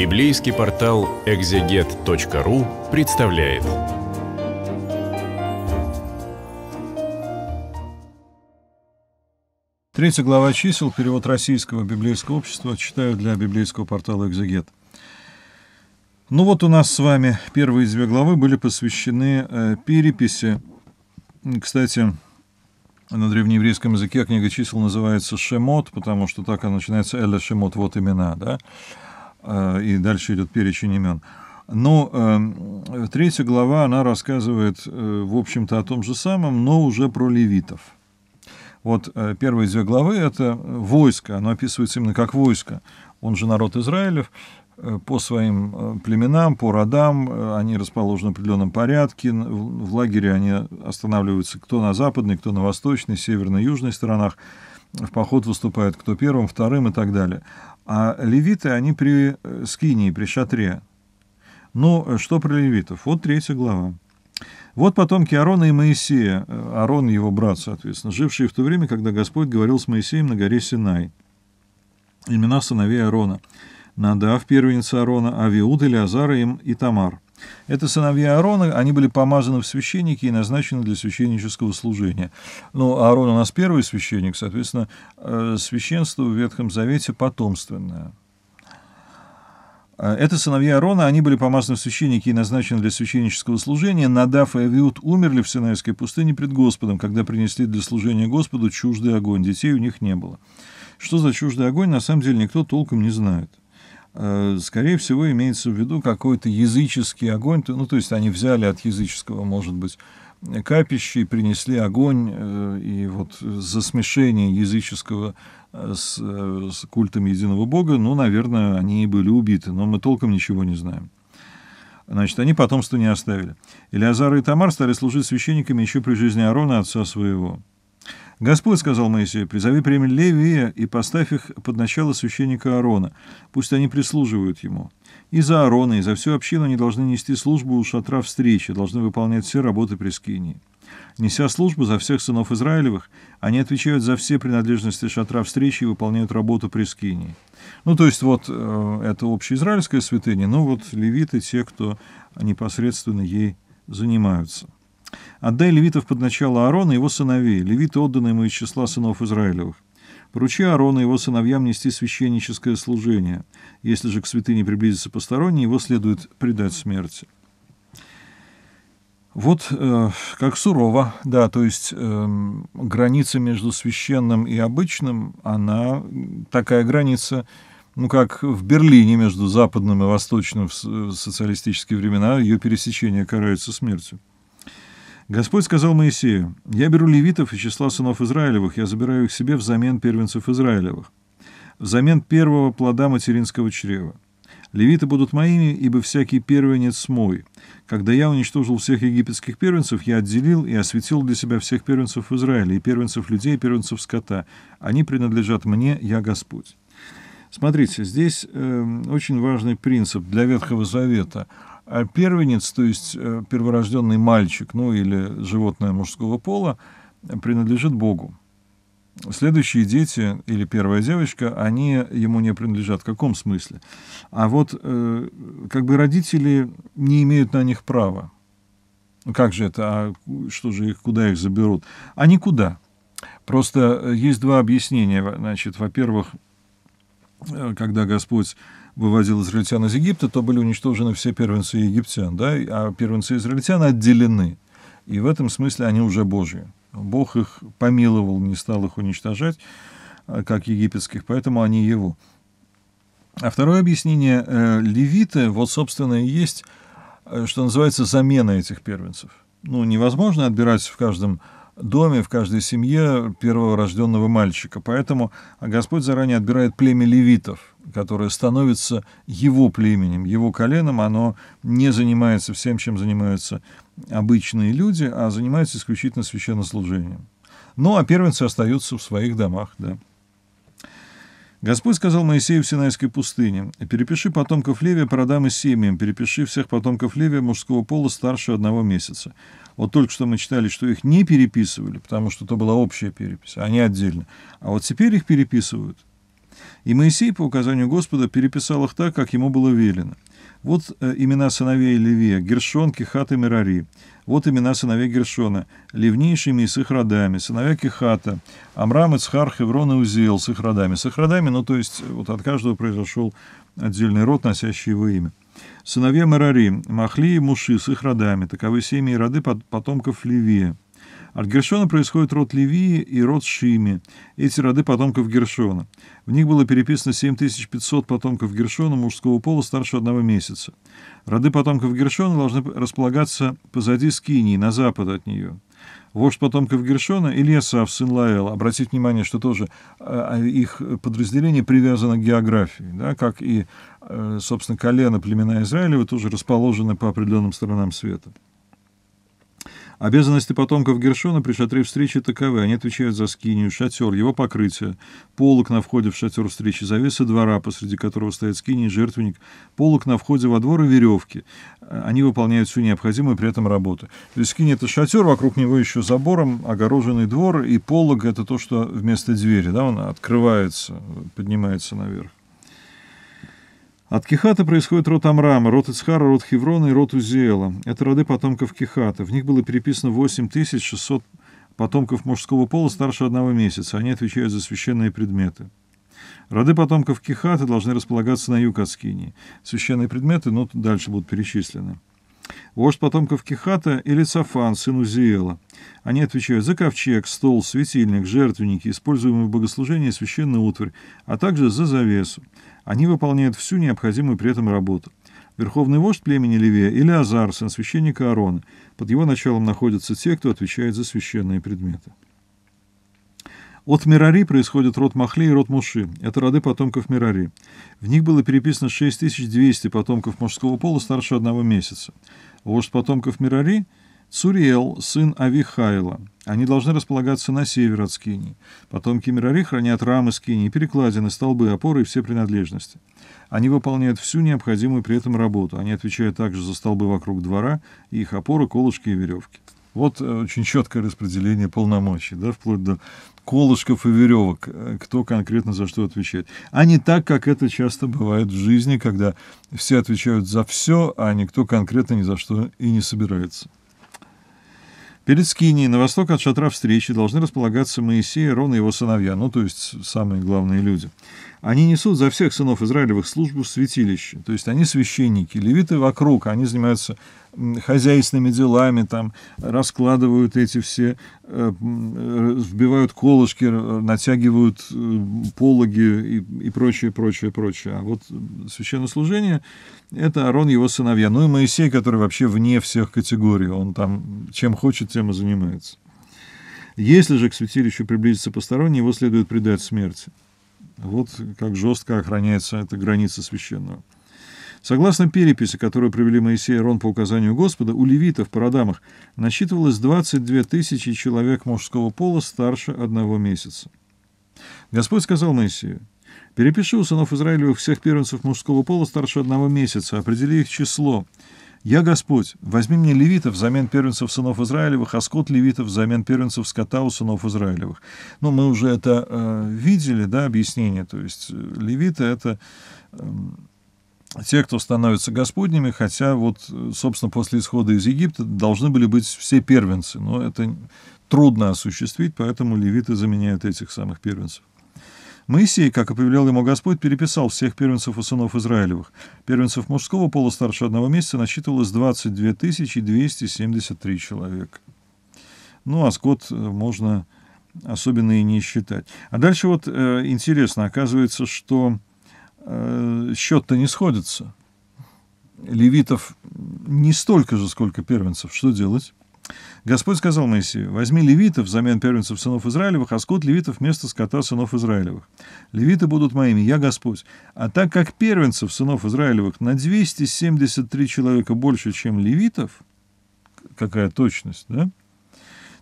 Библейский портал экзегет.ру представляет. Третья глава чисел, перевод российского библейского общества, читаю для библейского портала «Экзегет». Ну вот у нас с вами первые две главы были посвящены э, переписи. Кстати, на древнееврейском языке книга чисел называется «Шемот», потому что так она начинается «Эля Шемот», «Вот имена», да? Э, и дальше идет перечень имен. Но э, третья глава, она рассказывает, э, в общем-то, о том же самом, но уже про левитов. Вот э, первые две главы — это войско, оно описывается именно как войско. Он же народ Израилев, э, по своим э, племенам, по родам, э, они расположены в определенном порядке, в, в лагере они останавливаются кто на западной, кто на восточной, северной, южной сторонах в поход выступают кто первым, вторым и так далее. А левиты, они при э, скинии, при шатре. Ну, э, что про левитов? Вот третья глава. Вот потомки Аарона и Моисея, Аарон э, и его брат, соответственно, жившие в то время, когда Господь говорил с Моисеем на горе Синай. Имена сыновей Аарона. Надав, первенец Аарона, Авиуд, Илиазар и Тамар. Это сыновья Аарона, они были помазаны в священники и назначены для священнического служения. Ну, Аарон у нас первый священник, соответственно, э, священство в Ветхом Завете потомственное. Э, это сыновья Аарона, они были помазаны в священники и назначены для священнического служения. Надав и Авиуд умерли в Синайской пустыне пред Господом, когда принесли для служения Господу чуждый огонь. Детей у них не было. Что за чуждый огонь, на самом деле никто толком не знает. Э, скорее всего, имеется в виду какой-то языческий огонь. Ну, то есть они взяли от языческого, может быть, капище и принесли огонь, э, и вот за смешение языческого э, с, с культом единого бога, ну, наверное, они и были убиты, но мы толком ничего не знаем. Значит, они потомство не оставили. Илиазар и Тамар стали служить священниками еще при жизни Аарона, отца своего. Господь сказал Моисею, призови племя Левия и поставь их под начало священника Аарона, пусть они прислуживают ему. И за Аарона, и за всю общину они должны нести службу у шатра встречи, должны выполнять все работы при скинии. Неся службу за всех сынов Израилевых, они отвечают за все принадлежности шатра встречи и выполняют работу при скинии. Ну, то есть вот э, это общеизраильская святыня, но вот левиты, те, кто непосредственно ей занимаются. Отдай левитов под начало Аарона и его сыновей, левиты отданы ему из числа сынов Израилевых. Поручи Аарона и его сыновьям нести священническое служение. Если же к святыне приблизится посторонний, его следует предать смерти. Вот э, как сурово, да, то есть э, граница между священным и обычным, она такая граница, ну как в Берлине между западным и восточным в социалистические времена, ее пересечение карается смертью. Господь сказал Моисею, «Я беру левитов и числа сынов Израилевых, я забираю их себе взамен первенцев Израилевых, взамен первого плода материнского чрева. Левиты будут моими, ибо всякий первенец мой. Когда я уничтожил всех египетских первенцев, я отделил и осветил для себя всех первенцев Израиля, и первенцев людей, и первенцев скота. Они принадлежат мне, я Господь». Смотрите, здесь э, очень важный принцип для Ветхого Завета – а первенец, то есть э, перворожденный мальчик, ну или животное мужского пола, принадлежит Богу. Следующие дети или первая девочка, они ему не принадлежат. В каком смысле? А вот э, как бы родители не имеют на них права. как же это? А что же их, куда их заберут? А никуда. Просто э, есть два объяснения. Значит, во-первых, когда Господь вывозил израильтян из Египта, то были уничтожены все первенцы египтян, да, а первенцы израильтян отделены. И в этом смысле они уже Божьи. Бог их помиловал, не стал их уничтожать, а, как египетских, поэтому они его. А второе объяснение э, левиты, вот, собственно, и есть, э, что называется, замена этих первенцев. Ну, невозможно отбирать в каждом доме, в каждой семье первого рожденного мальчика. Поэтому Господь заранее отбирает племя левитов, которое становится его племенем, его коленом. Оно не занимается всем, чем занимаются обычные люди, а занимается исключительно священнослужением. Ну, а первенцы остаются в своих домах, да. Господь сказал Моисею в Синайской пустыне, «Перепиши потомков Левия по и семьям, перепиши всех потомков Левия мужского пола старше одного месяца». Вот только что мы читали, что их не переписывали, потому что это была общая перепись, они а отдельно. А вот теперь их переписывают. И Моисей, по указанию Господа, переписал их так, как ему было велено – вот э, имена сыновей Левия, Гершон, Кихат и Мерари. Вот имена сыновей Гершона, ливнейшими и с их родами, сыновья Кихата, Амрам, Ицхар, Хеврон и Узел с их родами. С их родами, ну то есть вот от каждого произошел отдельный род, носящий его имя. Сыновья Мерари, Махли и Муши с их родами, таковы семьи и роды потомков Левия. От Гершона происходит род Левии и род Шими. Эти роды потомков Гершона. В них было переписано 7500 потомков Гершона мужского пола старше одного месяца. Роды потомков Гершона должны располагаться позади Скинии, на запад от нее. Вождь потомков Гершона, Ильясав, сын Лаэл, обратите внимание, что тоже а, а, их подразделение привязано к географии, да, как и, э, собственно, колено племена Израилева тоже расположены по определенным сторонам света. Обязанности потомков Гершона при шатре встречи таковы. Они отвечают за скинию, шатер, его покрытие, полок на входе в шатер встречи, завесы двора, посреди которого стоит скиния, жертвенник, полок на входе во двор и веревки. Они выполняют всю необходимую при этом работу. То есть скиния — это шатер, вокруг него еще забором огороженный двор, и полог — это то, что вместо двери, да, он открывается, поднимается наверх. От Кихата происходит род Амрама, род Ицхара, род Хеврона и род Узела. Это роды потомков Кихата. В них было переписано 8600 потомков мужского пола старше одного месяца. Они отвечают за священные предметы. Роды потомков Кихата должны располагаться на юг от Скинии. Священные предметы, ну дальше будут перечислены. Вождь потомков Кихата или Сафан, сын Узиэла. Они отвечают за ковчег, стол, светильник, жертвенники, используемые в богослужении священный утварь, а также за завесу. Они выполняют всю необходимую при этом работу. Верховный вождь племени Левия или Азар, сын священника Аарона. Под его началом находятся те, кто отвечает за священные предметы. От Мирари происходят род Махле и род Муши. Это роды потомков Мирари. В них было переписано 6200 потомков мужского пола старше одного месяца. Вождь потомков Мирари – Цуриел, сын Авихайла. Они должны располагаться на север от Скинии. Потомки Мирари хранят рамы Скинии, перекладины, столбы, опоры и все принадлежности. Они выполняют всю необходимую при этом работу. Они отвечают также за столбы вокруг двора и их опоры, колышки и веревки. Вот э, очень четкое распределение полномочий, да, вплоть до колышков и веревок, э, кто конкретно за что отвечает. А не так, как это часто бывает в жизни, когда все отвечают за все, а никто конкретно ни за что и не собирается. Перед Скинией на восток от шатра встречи должны располагаться Моисей и Рон и его сыновья, ну, то есть самые главные люди они несут за всех сынов Израилевых службу в святилище. То есть они священники, левиты вокруг, они занимаются хозяйственными делами, там раскладывают эти все, вбивают э, э, колышки, натягивают э, пологи и, и прочее, прочее, прочее. А вот священнослужение — это Арон его сыновья. Ну и Моисей, который вообще вне всех категорий, он там чем хочет, тем и занимается. Если же к святилищу приблизится посторонний, его следует предать смерти. Вот как жестко охраняется эта граница священного. Согласно переписи, которую провели Моисей и Рон по указанию Господа, у левитов по родамах насчитывалось 22 тысячи человек мужского пола старше одного месяца. Господь сказал Моисею, «Перепиши у сынов Израилевых всех первенцев мужского пола старше одного месяца, определи их число, «Я Господь, возьми мне левитов взамен первенцев сынов Израилевых, а скот левитов взамен первенцев скота у сынов Израилевых». Ну, мы уже это э, видели, да, объяснение, то есть э, левиты — это э, те, кто становятся господними, хотя вот, э, собственно, после исхода из Египта должны были быть все первенцы, но это трудно осуществить, поэтому левиты заменяют этих самых первенцев. Моисей, как и повелел ему Господь, переписал всех первенцев и сынов Израилевых. Первенцев мужского пола старше одного месяца насчитывалось 22 273 человека. Ну, а скот э, можно особенно и не считать. А дальше вот э, интересно, оказывается, что э, счет-то не сходится. Левитов не столько же, сколько первенцев. Что делать? Господь сказал Моисею, возьми левитов взамен первенцев сынов Израилевых, а скот левитов вместо скота сынов Израилевых. Левиты будут моими, я Господь. А так как первенцев сынов Израилевых на 273 человека больше, чем левитов, какая точность, да?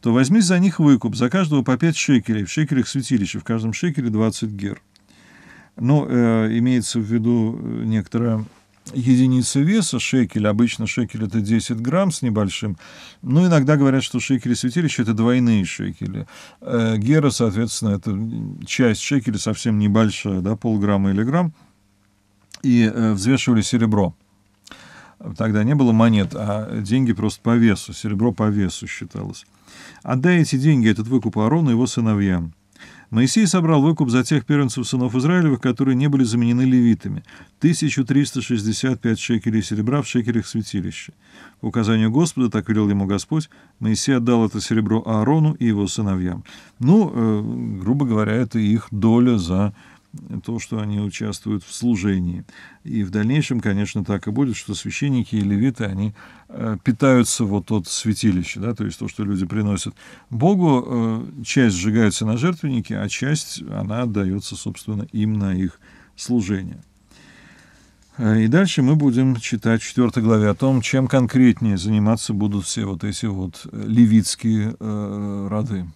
то возьми за них выкуп, за каждого по 5 шекелей, в шекелях святилища, в каждом шекеле 20 гер. Но э, имеется в виду э, некоторая единицы веса, шекель, обычно шекель это 10 грамм с небольшим, но ну, иногда говорят, что шекели святилища это двойные шекели. Э, гера, соответственно, это часть шекеля совсем небольшая, да, полграмма или грамм, и э, взвешивали серебро. Тогда не было монет, а деньги просто по весу, серебро по весу считалось. Отдай эти деньги, этот выкуп Аарону и его сыновьям. Моисей собрал выкуп за тех первенцев сынов Израилевых, которые не были заменены левитами – 1365 шекелей серебра в шекелях святилища. По указанию Господа, так велел ему Господь, Моисей отдал это серебро Аарону и его сыновьям. Ну, э, грубо говоря, это их доля за то, что они участвуют в служении. И в дальнейшем, конечно, так и будет, что священники и левиты, они э, питаются вот от святилища, да, то есть то, что люди приносят Богу, э, часть сжигается на жертвенники, а часть, она отдается, собственно, им на их служение. Э, и дальше мы будем читать в 4 главе о том, чем конкретнее заниматься будут все вот эти вот левитские роды.